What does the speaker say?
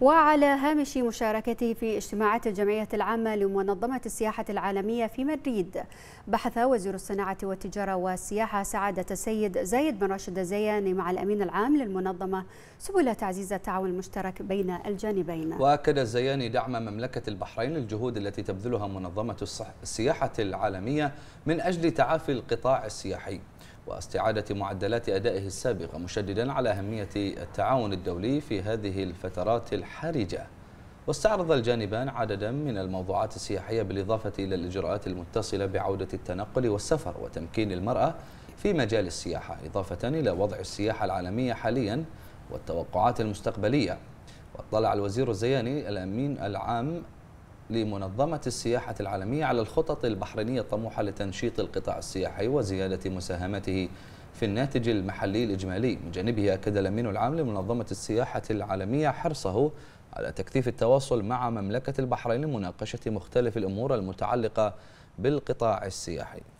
وعلى هامش مشاركته في اجتماعات الجمعية العامة لمنظمة السياحة العالمية في مدريد بحث وزير الصناعة والتجارة والسياحة سعادة السيد زايد بن راشد الزياني مع الأمين العام للمنظمة سبل تعزيز التعاون المشترك بين الجانبين وأكد الزياني دعم مملكة البحرين للجهود التي تبذلها منظمة السياحة العالمية من أجل تعافي القطاع السياحي واستعادة معدلات أدائه السابقة مشددا على أهمية التعاون الدولي في هذه الفترات الحرجة واستعرض الجانبان عددا من الموضوعات السياحية بالإضافة إلى الإجراءات المتصلة بعودة التنقل والسفر وتمكين المرأة في مجال السياحة إضافة إلى وضع السياحة العالمية حاليا والتوقعات المستقبلية واطلع الوزير الزياني الأمين العام لمنظمة السياحة العالمية على الخطط البحرينية الطموحة لتنشيط القطاع السياحي وزيادة مساهمته في الناتج المحلي الإجمالي من جانبه أكد الأمين العام لمنظمة السياحة العالمية حرصه على تكثيف التواصل مع مملكة البحرين لمناقشة مختلف الأمور المتعلقة بالقطاع السياحي